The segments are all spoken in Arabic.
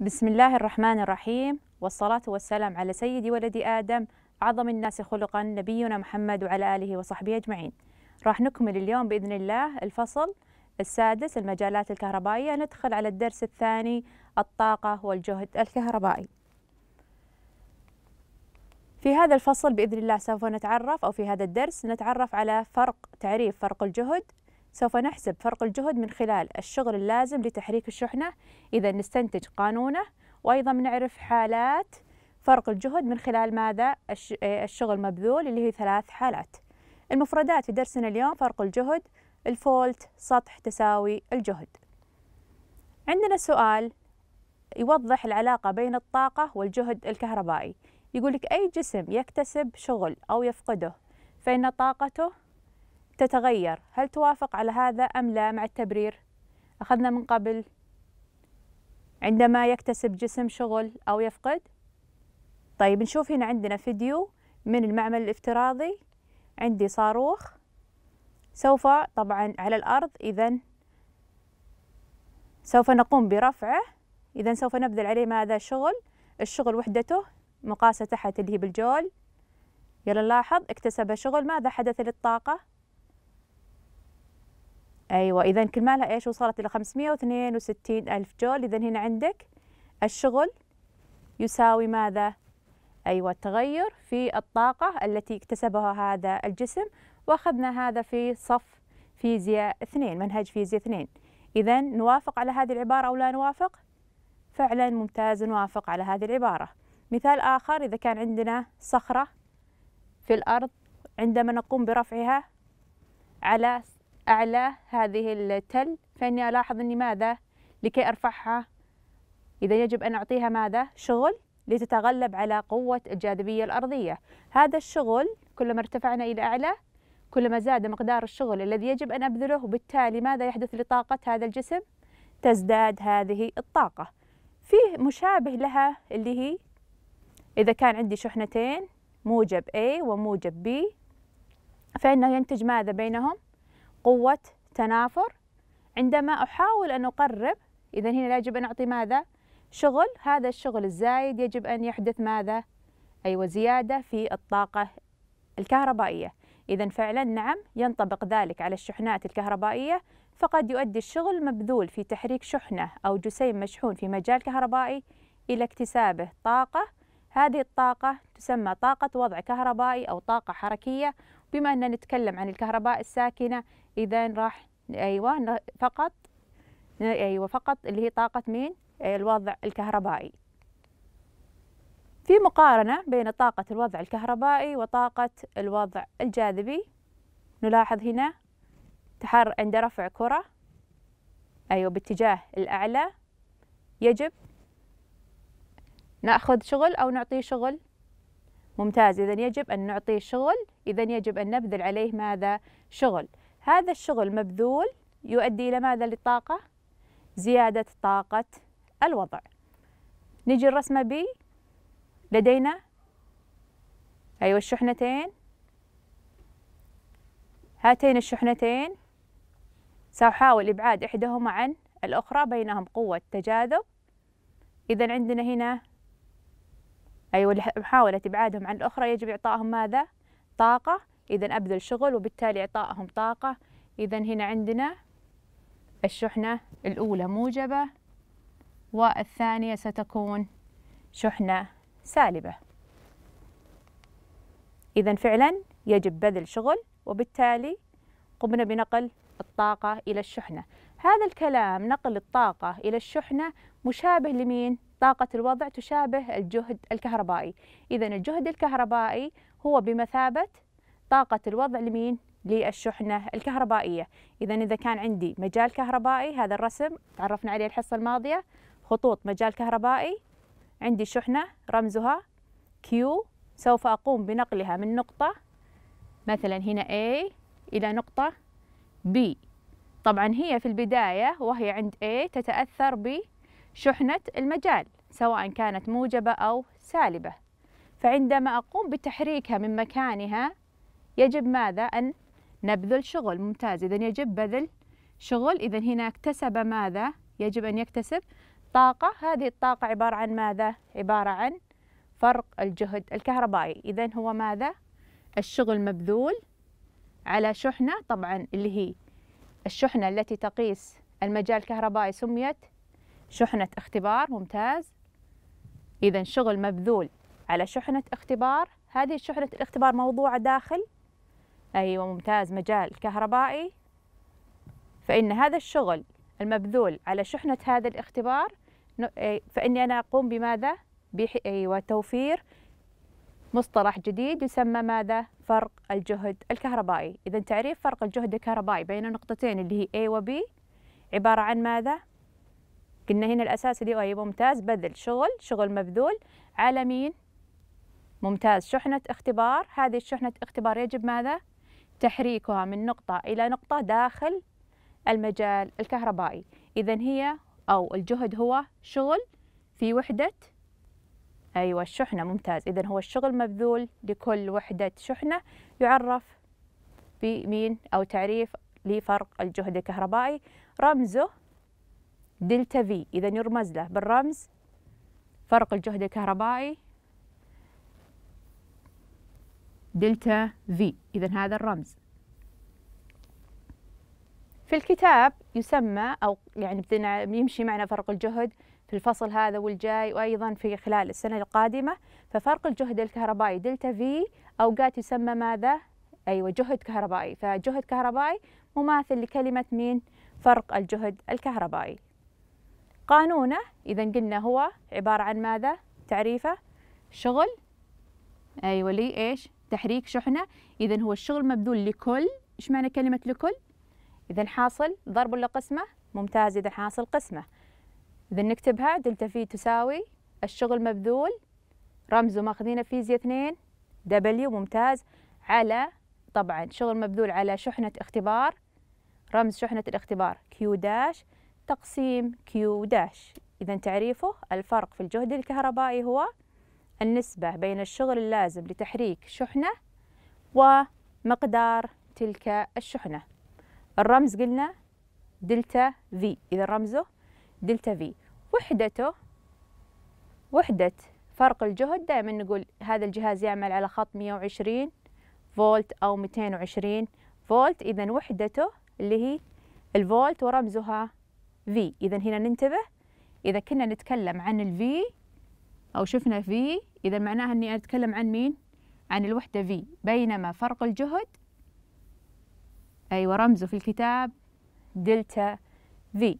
بسم الله الرحمن الرحيم والصلاة والسلام على سيد ولد آدم أعظم الناس خلقا نبينا محمد وعلى آله وصحبه أجمعين راح نكمل اليوم بإذن الله الفصل السادس المجالات الكهربائية ندخل على الدرس الثاني الطاقة والجهد الكهربائي في هذا الفصل بإذن الله سوف نتعرف أو في هذا الدرس نتعرف على فرق تعريف فرق الجهد سوف نحسب فرق الجهد من خلال الشغل اللازم لتحريك الشحنة إذا نستنتج قانونه وأيضا نعرف حالات فرق الجهد من خلال ماذا آه، الشغل مبذول اللي هي ثلاث حالات المفردات في درسنا اليوم فرق الجهد الفولت سطح تساوي الجهد عندنا سؤال يوضح العلاقة بين الطاقة والجهد الكهربائي يقول لك أي جسم يكتسب شغل أو يفقده فإن طاقته تتغير هل توافق على هذا أم لا مع التبرير أخذنا من قبل عندما يكتسب جسم شغل أو يفقد طيب نشوف هنا عندنا فيديو من المعمل الافتراضي عندي صاروخ سوف طبعا على الأرض إذا سوف نقوم برفعه إذا سوف نبذل عليه ماذا شغل الشغل وحدته مقاسة تحت اللي هي بالجول يلا لاحظ اكتسب شغل ماذا حدث للطاقة ايوه اذا كرمالها ايش وصلت الى 562 الف جول اذا هنا عندك الشغل يساوي ماذا ايوه التغير في الطاقه التي اكتسبها هذا الجسم واخذنا هذا في صف فيزياء اثنين منهج فيزياء اثنين اذا نوافق على هذه العباره او لا نوافق فعلا ممتاز نوافق على هذه العباره مثال اخر اذا كان عندنا صخره في الارض عندما نقوم برفعها على أعلى هذه التل فإني ألاحظ أني ماذا لكي أرفعها إذا يجب أن أعطيها ماذا شغل لتتغلب على قوة الجاذبية الأرضية هذا الشغل كلما ارتفعنا إلى أعلى كلما زاد مقدار الشغل الذي يجب أن أبذله وبالتالي ماذا يحدث لطاقة هذا الجسم تزداد هذه الطاقة فيه مشابه لها اللي هي إذا كان عندي شحنتين موجب A وموجب B فإنه ينتج ماذا بينهم قوة تنافر عندما أحاول أن أقرب إذا هنا يجب أن أعطي ماذا؟ شغل هذا الشغل الزايد يجب أن يحدث ماذا؟ أيوة زيادة في الطاقة الكهربائية إذا فعلا نعم ينطبق ذلك على الشحنات الكهربائية فقد يؤدي الشغل مبذول في تحريك شحنة أو جسيم مشحون في مجال كهربائي إلى اكتسابه طاقة هذه الطاقة تسمى طاقة وضع كهربائي أو طاقة حركية بما أننا نتكلم عن الكهرباء الساكنة إذا راح أيوة فقط أيوة فقط اللي هي طاقة مين الوضع الكهربائي في مقارنة بين طاقة الوضع الكهربائي وطاقة الوضع الجاذبي نلاحظ هنا تحر عند رفع كرة أيوة باتجاه الأعلى يجب نأخذ شغل أو نعطيه شغل ممتاز إذا يجب أن نعطيه شغل إذا يجب أن نبذل عليه ماذا شغل هذا الشغل مبذول يؤدي إلى ماذا للطاقة؟ زيادة طاقة الوضع نجي الرسمة بي لدينا أيوة الشحنتين هاتين الشحنتين سأحاول إبعاد إحدهما عن الأخرى بينهم قوة تجاذب إذا عندنا هنا أيوة محاولة إبعادهم عن الأخرى يجب إعطائهم ماذا؟ طاقة إذا أبذل شغل وبالتالي إعطائهم طاقة إذا هنا عندنا الشحنة الأولى موجبة والثانية ستكون شحنة سالبة إذا فعلا يجب بذل شغل وبالتالي قمنا بنقل الطاقة إلى الشحنة هذا الكلام نقل الطاقة إلى الشحنة مشابه لمين؟ طاقة الوضع تشابه الجهد الكهربائي إذا الجهد الكهربائي هو بمثابة طاقة الوضع لمين؟ للشحنة الكهربائية إذا إذا كان عندي مجال كهربائي هذا الرسم تعرفنا عليه الحصة الماضية خطوط مجال كهربائي عندي شحنة رمزها Q سوف أقوم بنقلها من نقطة مثلا هنا A إلى نقطة B طبعا هي في البداية وهي عند A تتأثر بشحنة المجال سواء كانت موجبة أو سالبة فعندما أقوم بتحريكها من مكانها يجب ماذا أن نبذل شغل ممتاز إذا يجب بذل شغل إذا هنا اكتسب ماذا يجب أن يكتسب طاقة هذه الطاقة عبارة عن ماذا عبارة عن فرق الجهد الكهربائي إذا هو ماذا الشغل مبذول على شحنة طبعا اللي هي الشحنة التي تقيس المجال الكهربائي سميت شحنة اختبار ممتاز إذا شغل مبذول على شحنة اختبار هذه شحنة الاختبار موضوعة داخل أيوة ممتاز مجال كهربائي فإن هذا الشغل المبذول على شحنة هذا الاختبار إيه، فإني أنا أقوم بماذا؟ أيوة توفير مصطلح جديد يسمى ماذا؟ فرق الجهد الكهربائي إذا تعريف فرق الجهد الكهربائي بين النقطتين اللي هي A و B عبارة عن ماذا؟ قلنا هنا الأساس اللي هو أيوة ممتاز بذل شغل شغل مبذول على مين؟ ممتاز شحنة اختبار هذه الشحنة اختبار يجب ماذا؟ تحريكها من نقطة إلى نقطة داخل المجال الكهربائي إذا هي أو الجهد هو شغل في وحدة أيوة الشحنة ممتاز إذا هو الشغل مبذول لكل وحدة شحنة يعرف بمين أو تعريف لفرق الجهد الكهربائي رمزه دلتا في إذا يرمز له بالرمز فرق الجهد الكهربائي دلتا في إذا هذا الرمز في الكتاب يسمى أو يعني يمشي معنا فرق الجهد في الفصل هذا والجاي وأيضا في خلال السنة القادمة ففرق الجهد الكهربائي دلتا في أوقات يسمى ماذا؟ أيوة جهد كهربائي فجهد كهربائي مماثل لكلمة مين؟ فرق الجهد الكهربائي قانونه إذا قلنا هو عبارة عن ماذا؟ تعريفه شغل أيوة لي إيش؟ تحريك شحنة إذا هو الشغل مبذول لكل إيش معنى كلمة لكل؟ إذا حاصل ضرب ولا قسمة؟ ممتاز إذا حاصل قسمة إذا نكتبها دلتا في تساوي الشغل مبذول رمزه ماخذينه فيزياء 2 دبليو ممتاز على طبعا شغل مبذول على شحنة اختبار رمز شحنة الاختبار كيو داش تقسيم كيو داش إذا تعريفه الفرق في الجهد الكهربائي هو النسبة بين الشغل اللازم لتحريك شحنة ومقدار تلك الشحنة الرمز قلنا دلتا في إذا رمزه دلتا في وحدته وحدة فرق الجهد دائما نقول هذا الجهاز يعمل على خط 120 فولت أو 220 فولت إذا وحدته اللي هي الفولت ورمزها في إذا هنا ننتبه إذا كنا نتكلم عن الفي أو شفنا في إذا معناها أني أتكلم عن مين؟ عن الوحدة في بينما فرق الجهد أيوة رمزه في الكتاب دلتا في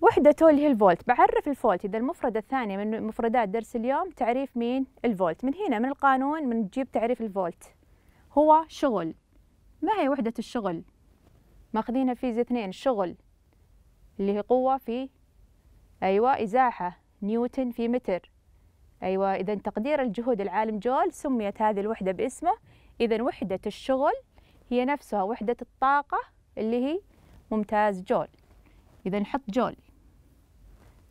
وحدته اللي هي الفولت بعرف الفولت إذا المفردة الثانية من مفردات درس اليوم تعريف مين؟ الفولت من هنا من القانون من تجيب تعريف الفولت هو شغل ما هي وحدة الشغل؟ ماخذينها فيزياء اثنين شغل اللي هي قوة في أيوة إزاحة نيوتن في متر أيوة إذا تقدير الجهود العالم جول سميت هذه الوحدة باسمه إذا وحدة الشغل هي نفسها وحدة الطاقة اللي هي ممتاز جول إذا نحط جول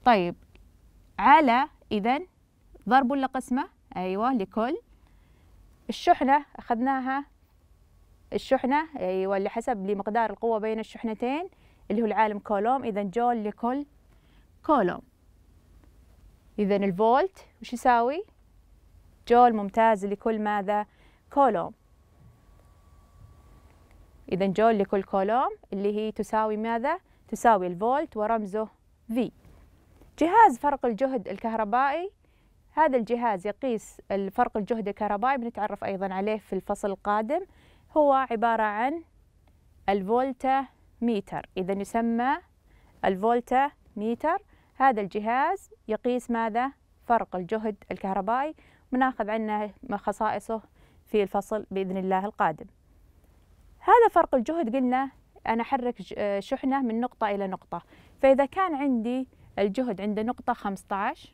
طيب على إذا ضرب ولا قسمة أيوة لكل الشحنة أخذناها الشحنة أيوة اللي حسب لمقدار القوة بين الشحنتين اللي هو العالم كولوم إذا جول لكل كولوم إذا الفولت وش يساوي؟ جول ممتاز لكل ماذا؟ كولوم إذا جول لكل كولوم اللي هي تساوي ماذا؟ تساوي الفولت ورمزه V جهاز فرق الجهد الكهربائي هذا الجهاز يقيس الفرق الجهد الكهربائي بنتعرف أيضا عليه في الفصل القادم هو عبارة عن الفولتا ميتر إذا يسمى الفولتا ميتر هذا الجهاز يقيس ماذا فرق الجهد الكهربائي وناخذ عنه خصائصه في الفصل بإذن الله القادم هذا فرق الجهد قلنا أنا أحرك آه، شحنة من نقطة إلى نقطة فإذا كان عندي الجهد عند نقطة 15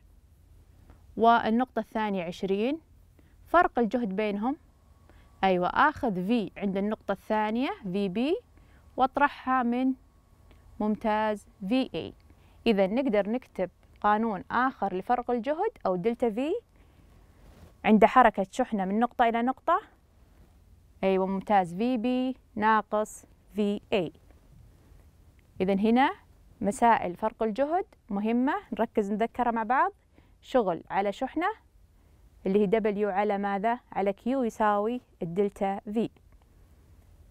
والنقطة الثانية 20 فرق الجهد بينهم أيوة آخذ V عند النقطة الثانية VB وأطرحها من ممتاز VA إذا نقدر نكتب قانون آخر لفرق الجهد أو دلتا في عند حركة شحنة من نقطة إلى نقطة أيوة ممتاز في بي ناقص في اي إذا هنا مسائل فرق الجهد مهمة نركز نذكرها مع بعض شغل على شحنة اللي هي دبليو على ماذا؟ على كيو يساوي الدلتا في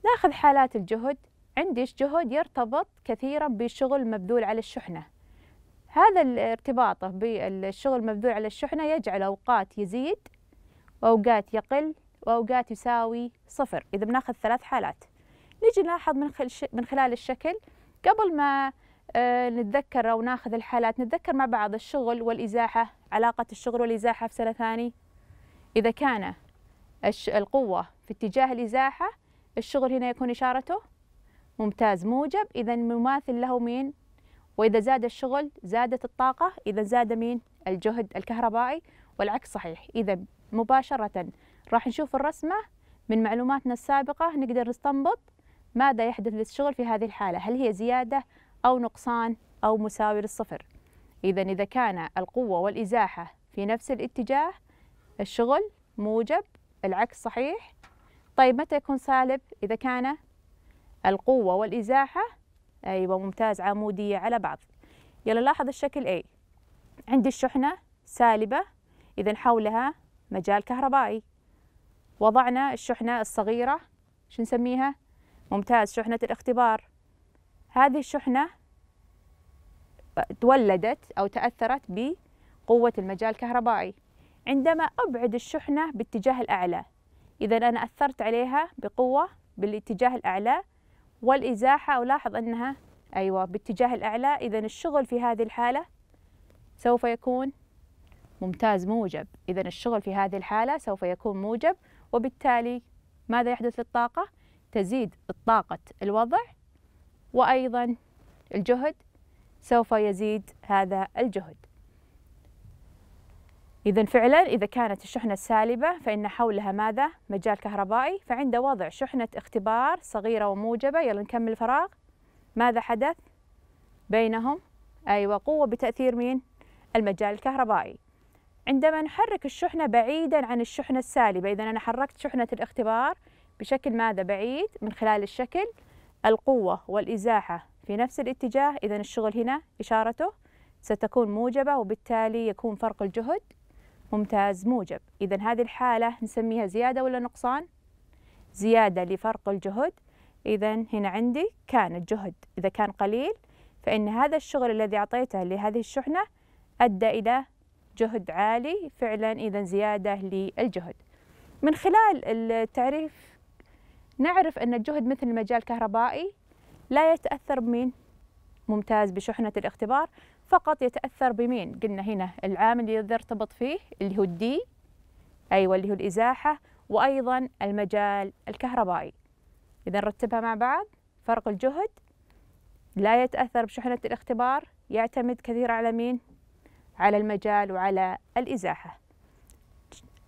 ناخذ حالات الجهد عندي جهد يرتبط كثيرا بشغل مبذول على الشحنة هذا ارتباطه بالشغل المبذول على الشحنة يجعل أوقات يزيد وأوقات يقل وأوقات يساوي صفر إذا بناخذ ثلاث حالات نجي نلاحظ من خلال الشكل قبل ما آه، نتذكر أو ناخذ الحالات نتذكر مع بعض الشغل والإزاحة علاقة الشغل والإزاحة في سنة ثاني إذا كان القوة في اتجاه الإزاحة الشغل هنا يكون إشارته ممتاز موجب إذا مماثل له مين وإذا زاد الشغل زادت الطاقة إذا زاد مين الجهد الكهربائي والعكس صحيح إذا مباشرة راح نشوف الرسمة من معلوماتنا السابقة نقدر نستنبط ماذا يحدث للشغل في هذه الحالة هل هي زيادة أو نقصان أو مساوي للصفر إذا إذا كان القوة والإزاحة في نفس الاتجاه الشغل موجب العكس صحيح طيب متى يكون سالب إذا كان القوة والإزاحة ايوه ممتاز عموديه على بعض يلا لاحظ الشكل A عندي الشحنه سالبه اذا حولها مجال كهربائي وضعنا الشحنه الصغيره شو نسميها ممتاز شحنه الاختبار هذه الشحنه تولدت او تاثرت بقوه المجال الكهربائي عندما ابعد الشحنه باتجاه الاعلى اذا انا اثرت عليها بقوه بالاتجاه الاعلى والإزاحة ألاحظ أنها أيوة باتجاه الأعلى إذا الشغل في هذه الحالة سوف يكون ممتاز موجب إذا الشغل في هذه الحالة سوف يكون موجب وبالتالي ماذا يحدث للطاقة؟ تزيد طاقة الوضع وأيضا الجهد سوف يزيد هذا الجهد إذا فعلا إذا كانت الشحنة سالبة فإن حولها ماذا؟ مجال كهربائي فعند وضع شحنة اختبار صغيرة وموجبة يلا نكمل فراغ ماذا حدث بينهم؟ أيوة قوة بتأثير مين؟ المجال الكهربائي عندما نحرك الشحنة بعيدا عن الشحنة السالبة إذا أنا حركت شحنة الاختبار بشكل ماذا بعيد من خلال الشكل القوة والإزاحة في نفس الاتجاه إذا الشغل هنا إشارته ستكون موجبة وبالتالي يكون فرق الجهد ممتاز موجب إذا هذه الحالة نسميها زيادة ولا نقصان؟ زيادة لفرق الجهد إذا هنا عندي كان الجهد إذا كان قليل فإن هذا الشغل الذي أعطيته لهذه الشحنة أدى إلى جهد عالي فعلا إذا زيادة للجهد من خلال التعريف نعرف أن الجهد مثل المجال الكهربائي لا يتأثر من ممتاز بشحنة الاختبار فقط يتاثر بمين قلنا هنا العامل اللي يرتبط فيه اللي هو الدي ايوه اللي هو الازاحه وايضا المجال الكهربائي اذا نرتبها مع بعض فرق الجهد لا يتاثر بشحنه الاختبار يعتمد كثير على مين على المجال وعلى الازاحه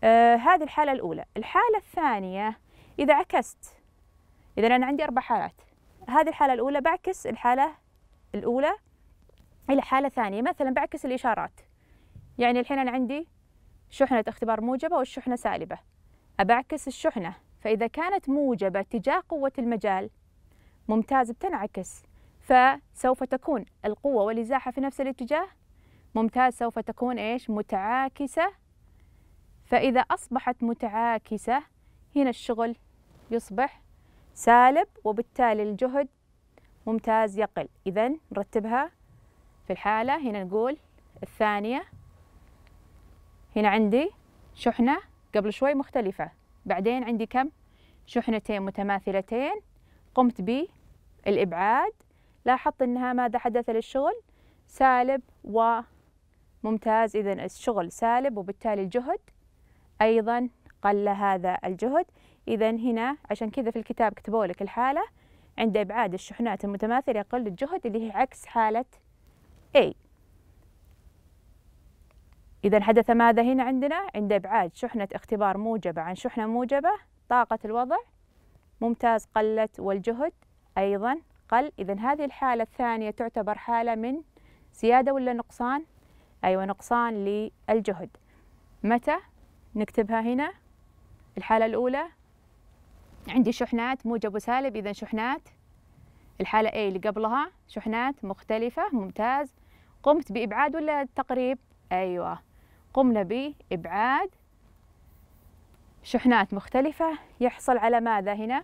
آه هذه الحاله الاولى الحاله الثانيه اذا عكست اذا انا عندي اربع حالات هذه الحاله الاولى بعكس الحاله الاولى إلى حالة ثانية مثلا بعكس الإشارات يعني الحين أنا عندي شحنة اختبار موجبة والشحنة سالبة أبعكس الشحنة فإذا كانت موجبة تجاه قوة المجال ممتاز بتنعكس فسوف تكون القوة والإزاحة في نفس الاتجاه ممتاز سوف تكون إيش متعاكسة فإذا أصبحت متعاكسة هنا الشغل يصبح سالب وبالتالي الجهد ممتاز يقل إذا نرتبها في الحالة هنا نقول الثانية هنا عندي شحنة قبل شوي مختلفة بعدين عندي كم شحنتين متماثلتين قمت بالإبعاد لاحظت أنها ماذا حدث للشغل سالب وممتاز إذا الشغل سالب وبالتالي الجهد أيضا قل هذا الجهد إذا هنا عشان كذا في الكتاب كتبوا لك الحالة عند إبعاد الشحنات المتماثلة يقل الجهد اللي هي عكس حالة A إذا حدث ماذا هنا عندنا؟ عند إبعاد شحنة اختبار موجبة عن شحنة موجبة طاقة الوضع ممتاز قلت والجهد أيضا قل إذا هذه الحالة الثانية تعتبر حالة من زيادة ولا نقصان؟ أيوة نقصان للجهد متى؟ نكتبها هنا الحالة الأولى عندي شحنات موجب وسالب إذا شحنات الحالة A اللي قبلها شحنات مختلفة ممتاز قمت بإبعاد ولا تقريب أيوة قمنا بإبعاد شحنات مختلفة يحصل على ماذا هنا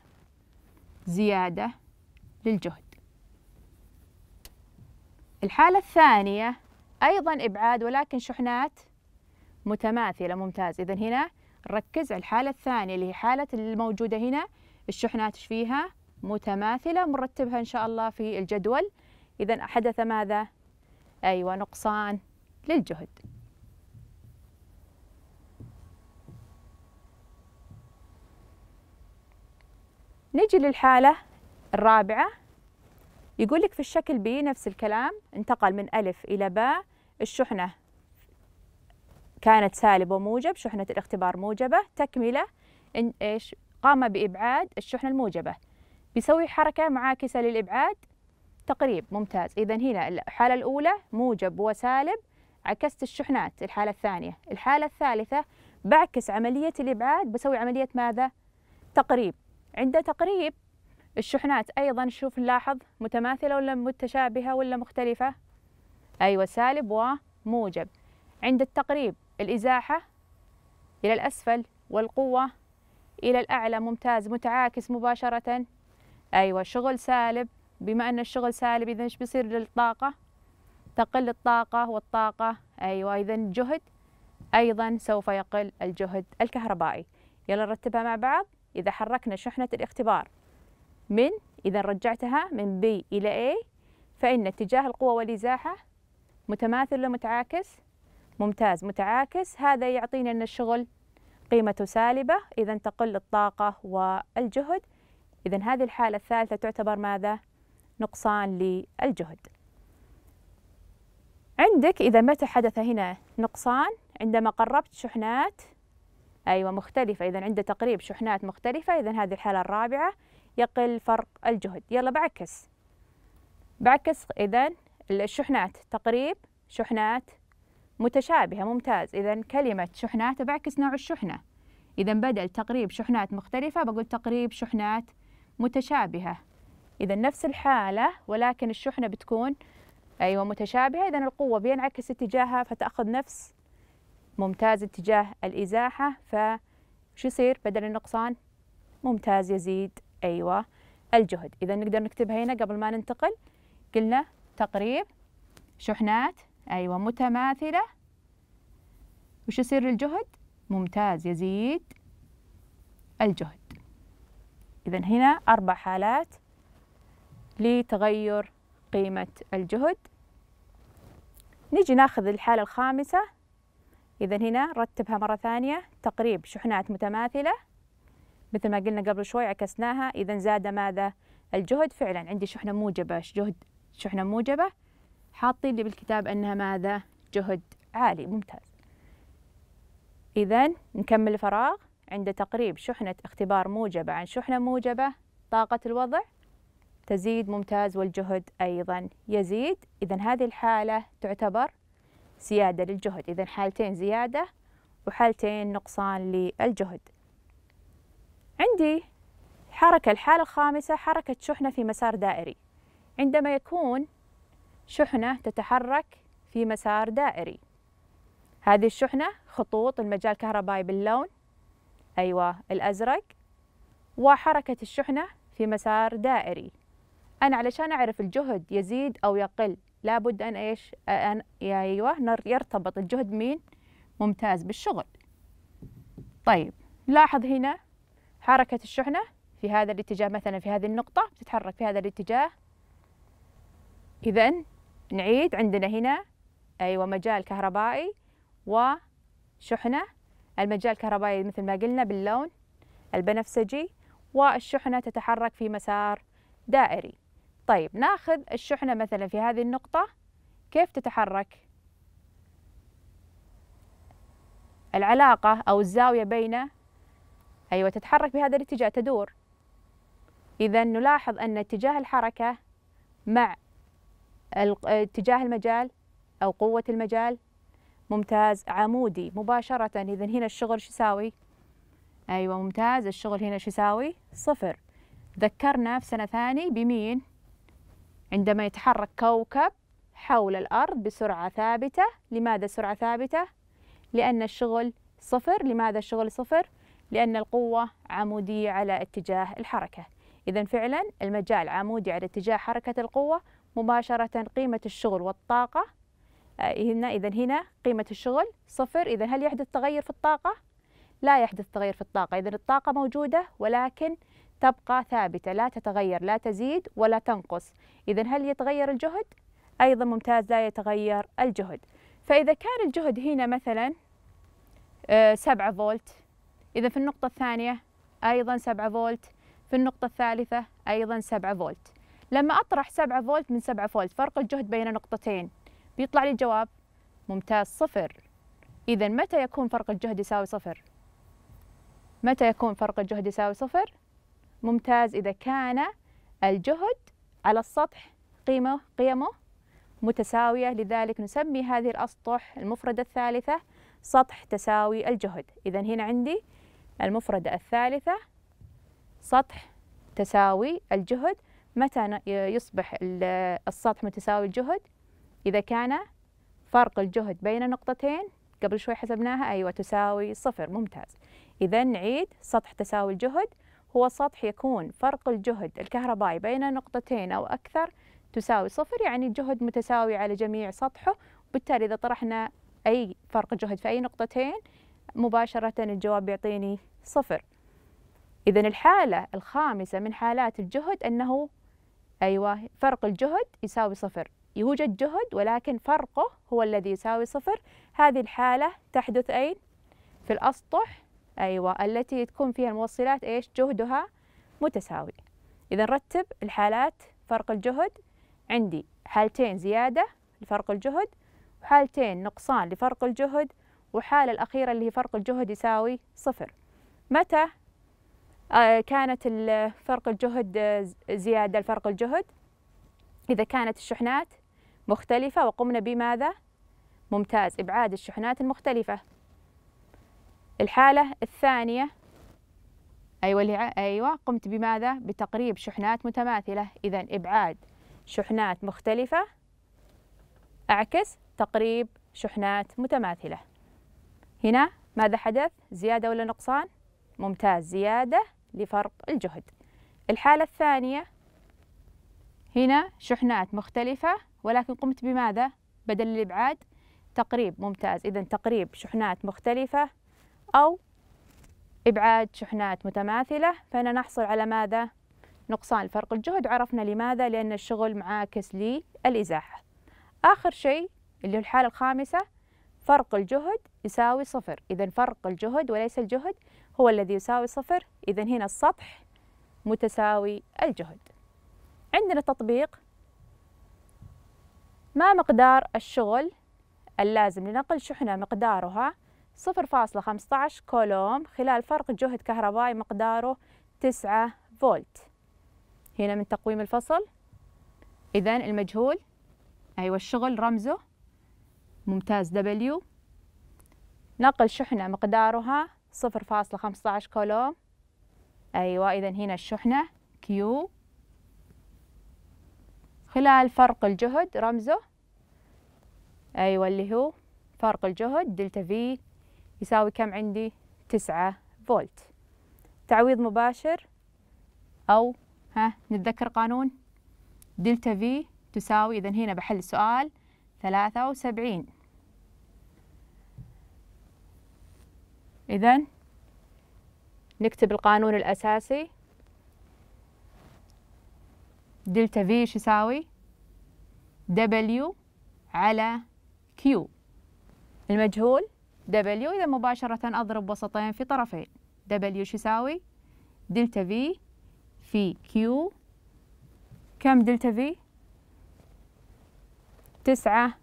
زيادة للجهد الحالة الثانية أيضا إبعاد ولكن شحنات متماثلة ممتاز إذا هنا ركز على الحالة الثانية اللي هي حالة الموجودة هنا الشحنات فيها متماثلة مرتبها إن شاء الله في الجدول إذا حدث ماذا أيوة نقصان للجهد نيجي للحالة الرابعة يقول لك في الشكل بي نفس الكلام انتقل من ألف إلى باء الشحنة كانت سالب وموجب شحنة الاختبار موجبة تكملة إيش قام بإبعاد الشحنة الموجبة بيسوي حركة معاكسة للإبعاد تقريب ممتاز إذا هنا الحالة الأولى موجب وسالب عكست الشحنات الحالة الثانية الحالة الثالثة بعكس عملية الإبعاد بسوي عملية ماذا؟ تقريب عند تقريب الشحنات أيضا شوف نلاحظ متماثلة ولا متشابهة ولا مختلفة؟ أيوة سالب وموجب عند التقريب الإزاحة إلى الأسفل والقوة إلى الأعلى ممتاز متعاكس مباشرة أيوة شغل سالب بما أن الشغل سالب إذا إيش بيصير للطاقة تقل الطاقة والطاقة أيوة إذا الجهد أيضا سوف يقل الجهد الكهربائي يلا نرتبها مع بعض إذا حركنا شحنة الاختبار من إذا رجعتها من B إلى A فإن اتجاه القوة والإزاحة متماثل ولا متعاكس؟ ممتاز متعاكس هذا يعطينا أن الشغل قيمته سالبة إذا تقل الطاقة والجهد إذا هذه الحالة الثالثة تعتبر ماذا؟ نقصان للجهد عندك إذا متى حدث هنا نقصان عندما قربت شحنات أيوة مختلفة إذا عند تقريب شحنات مختلفة إذا هذه الحالة الرابعة يقل فرق الجهد يلا بعكس بعكس إذا الشحنات تقريب شحنات متشابهة ممتاز إذا كلمة شحنات بعكس نوع الشحنة إذا بدل تقريب شحنات مختلفة بقول تقريب شحنات متشابهة إذا نفس الحالة ولكن الشحنة بتكون أيوة متشابهة إذا القوة بينعكس اتجاهها فتأخذ نفس ممتاز اتجاه الإزاحة فشو يصير بدل النقصان ممتاز يزيد أيوة الجهد إذا نقدر نكتبها هنا قبل ما ننتقل قلنا تقريب شحنات أيوة متماثلة وش يصير الجهد ممتاز يزيد الجهد إذا هنا أربع حالات لتغير قيمة الجهد نيجي ناخذ الحالة الخامسة إذا هنا رتبها مرة ثانية تقريب شحنات متماثلة مثل ما قلنا قبل شوي عكسناها إذا زاد ماذا الجهد فعلا عندي شحنة موجبة جهد شحنة موجبة حاطين لي بالكتاب أنها ماذا جهد عالي ممتاز إذا نكمل الفراغ عند تقريب شحنة اختبار موجبة عن شحنة موجبة طاقة الوضع تزيد ممتاز والجهد أيضا يزيد إذا هذه الحالة تعتبر زيادة للجهد إذا حالتين زيادة وحالتين نقصان للجهد عندي حركة الحالة الخامسة حركة شحنة في مسار دائري عندما يكون شحنة تتحرك في مسار دائري هذه الشحنة خطوط المجال الكهربائي باللون أيوة الأزرق وحركة الشحنة في مسار دائري انا علشان اعرف الجهد يزيد او يقل لابد ان ايش أن ايوه يرتبط الجهد مين ممتاز بالشغل طيب لاحظ هنا حركة الشحنة في هذا الاتجاه مثلا في هذه النقطة بتتحرك في هذا الاتجاه إذا نعيد عندنا هنا أيوة مجال كهربائي وشحنة المجال الكهربائي مثل ما قلنا باللون البنفسجي والشحنة تتحرك في مسار دائري طيب ناخذ الشحنة مثلا في هذه النقطة كيف تتحرك العلاقة أو الزاوية بين أيوة تتحرك بهذا الاتجاه تدور إذا نلاحظ أن اتجاه الحركة مع اتجاه المجال أو قوة المجال ممتاز عمودي مباشرة إذا هنا الشغل شو يساوي؟ أيوة ممتاز الشغل هنا شو يساوي؟ صفر ذكرنا في سنة ثاني بمين؟ عندما يتحرك كوكب حول الأرض بسرعة ثابتة لماذا سرعة ثابتة؟ لأن الشغل صفر لماذا الشغل صفر؟ لأن القوة عمودية على اتجاه الحركة إذا فعلا المجال عمودي على اتجاه حركة القوة مباشرة قيمة الشغل والطاقة آه، هنا إذا هنا قيمة الشغل صفر إذا هل يحدث تغير في الطاقة؟ لا يحدث تغير في الطاقة إذا الطاقة موجودة ولكن تبقى ثابتة لا تتغير لا تزيد ولا تنقص إذا هل يتغير الجهد؟ أيضا ممتاز لا يتغير الجهد فإذا كان الجهد هنا مثلا آه، سبعة فولت إذا في النقطة الثانية أيضا سبعة فولت في النقطة الثالثة أيضا سبعة فولت لما أطرح سبعة فولت من سبعة فولت فرق الجهد بين نقطتين بيطلع لي الجواب ممتاز صفر إذا متى يكون فرق الجهد يساوي صفر؟ متى يكون فرق الجهد يساوي صفر؟ ممتاز إذا كان الجهد على السطح قيمه قيمه متساوية لذلك نسمي هذه الأسطح المفردة الثالثة سطح تساوي الجهد إذا هنا عندي المفردة الثالثة سطح تساوي الجهد متى يصبح السطح متساوي الجهد إذا كان فرق الجهد بين نقطتين قبل شوي حسبناها أيوة تساوي صفر ممتاز إذا نعيد سطح تساوي الجهد هو سطح يكون فرق الجهد الكهربائي بين نقطتين أو أكثر تساوي صفر يعني الجهد متساوي على جميع سطحه وبالتالي إذا طرحنا أي فرق جهد في أي نقطتين مباشرة الجواب بيعطيني صفر إذا الحالة الخامسة من حالات الجهد أنه أيوة فرق الجهد يساوي صفر يوجد جهد ولكن فرقه هو الذي يساوي صفر هذه الحالة تحدث أين؟ في الأسطح أيوة التي تكون فيها الموصلات إيش جهدها متساوي إذا رتب الحالات فرق الجهد عندي حالتين زيادة لفرق الجهد وحالتين نقصان لفرق الجهد وحالة الأخيرة اللي هي فرق الجهد يساوي صفر متى آه، كانت فرق الجهد زيادة لفرق الجهد إذا كانت الشحنات مختلفة وقمنا بماذا؟ ممتاز إبعاد الشحنات المختلفة الحالة الثانية أيوة, اللي أيوة قمت بماذا؟ بتقريب شحنات متماثلة إذا إبعاد شحنات مختلفة أعكس تقريب شحنات متماثلة هنا ماذا حدث؟ زيادة ولا نقصان؟ ممتاز زيادة لفرق الجهد الحالة الثانية هنا شحنات مختلفة ولكن قمت بماذا؟ بدل الإبعاد تقريب ممتاز إذا تقريب شحنات مختلفة أو إبعاد شحنات متماثلة فهنا نحصل على ماذا؟ نقصان فرق الجهد عرفنا لماذا؟ لأن الشغل معاكس للإزاحة آخر شيء اللي هو الحالة الخامسة فرق الجهد يساوي صفر إذا فرق الجهد وليس الجهد هو الذي يساوي صفر إذا هنا السطح متساوي الجهد عندنا تطبيق ما مقدار الشغل اللازم لنقل شحنة مقدارها 0.15 كولوم خلال فرق جهد كهربائي مقداره 9 فولت هنا من تقويم الفصل إذا المجهول أيوة الشغل رمزه ممتاز W نقل شحنة مقدارها 0.15 كولوم أيوة إذا هنا الشحنة Q خلال فرق الجهد رمزه أيوة اللي هو فرق الجهد دلتا في يساوي كم عندي تسعة فولت تعويض مباشر أو ها نتذكر قانون دلتا في تساوي إذا هنا بحل السؤال ثلاثة وسبعين إذا نكتب القانون الأساسي دلتا في ايش يساوي دبليو على كيو المجهول دبليو إذا مباشرة أضرب وسطين في طرفين دبليو شو يساوي دلتا في في كيو كم دلتا في تسعة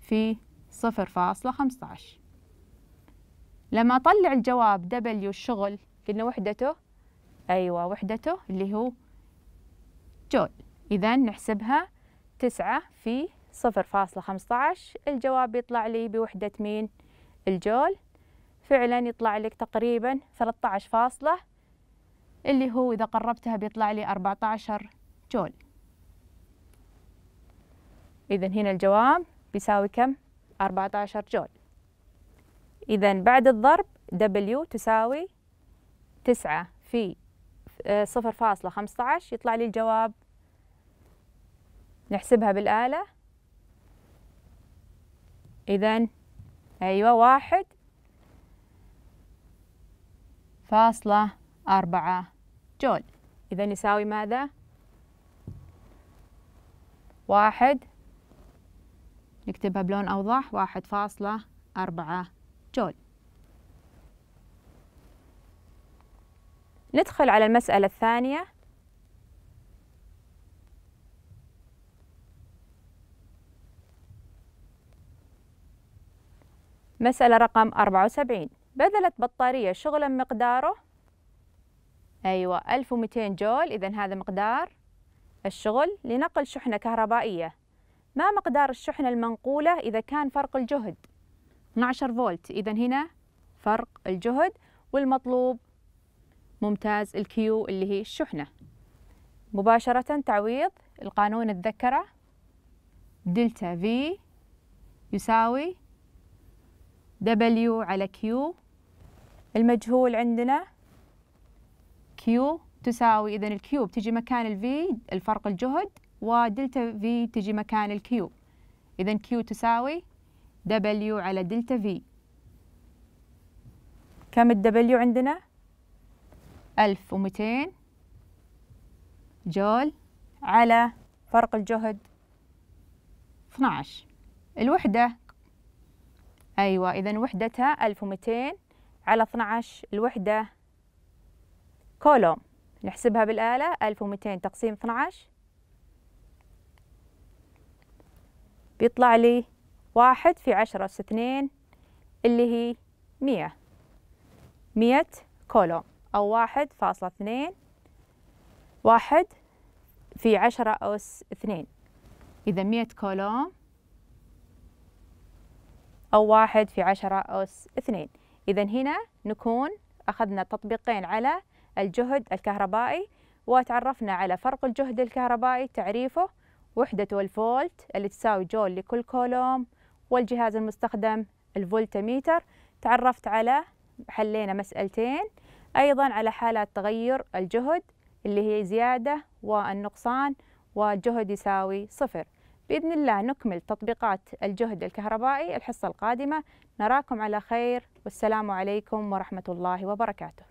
في صفر فاصلة خمسة عشر لما أطلع الجواب دبليو الشغل قلنا وحدته أيوة وحدته اللي هو جول إذا نحسبها تسعة في صفر فاصلة خمسة عشر الجواب بيطلع لي بوحدة مين الجول فعلا يطلع لك تقريبا ثلاثة عشر فاصلة اللي هو إذا قربتها بيطلع لي أربعة عشر جول إذا هنا الجواب بيساوي كم؟ أربعة عشر جول إذا بعد الضرب W تساوي تسعة في آه، صفر فاصلة خمسة عشر يطلع لي الجواب نحسبها بالآلة إذا أيوة واحد فاصلة أربعة جول إذا يساوي ماذا؟ واحد نكتبها بلون أوضح واحد فاصلة أربعة جول ندخل على المسألة الثانية مسألة رقم 74 بذلت بطارية شغلا مقداره أيوة 1200 جول إذا هذا مقدار الشغل لنقل شحنة كهربائية ما مقدار الشحنة المنقولة إذا كان فرق الجهد 12 فولت إذا هنا فرق الجهد والمطلوب ممتاز الكيو اللي هي الشحنة مباشرة تعويض القانون الذكرة دلتا في يساوي دبليو على Q المجهول عندنا Q تساوي إذا الكيو بتجي مكان الفي الفرق الجهد ودلتا في تجي مكان الكيو إذا Q تساوي دبليو على دلتا في كم الدبليو عندنا؟ عندنا؟ 1200 جول على فرق الجهد 12 الوحدة أيوة إذا وحدتها 1200 على 12 الوحدة كولوم نحسبها بالآلة 1200 تقسيم 12 بيطلع لي واحد في عشرة أس اثنين اللي هي مية مية كولوم أو واحد فاصلة اثنين واحد في عشرة أس اثنين إذا مية كولوم أو واحد في عشرة أس اثنين إذا هنا نكون أخذنا تطبيقين على الجهد الكهربائي وتعرفنا على فرق الجهد الكهربائي تعريفه وحدته الفولت اللي تساوي جول لكل كولوم والجهاز المستخدم الفولتميتر تعرفت على حلينا مسألتين أيضا على حالات تغير الجهد اللي هي زيادة والنقصان والجهد يساوي صفر بإذن الله نكمل تطبيقات الجهد الكهربائي الحصة القادمة نراكم على خير والسلام عليكم ورحمة الله وبركاته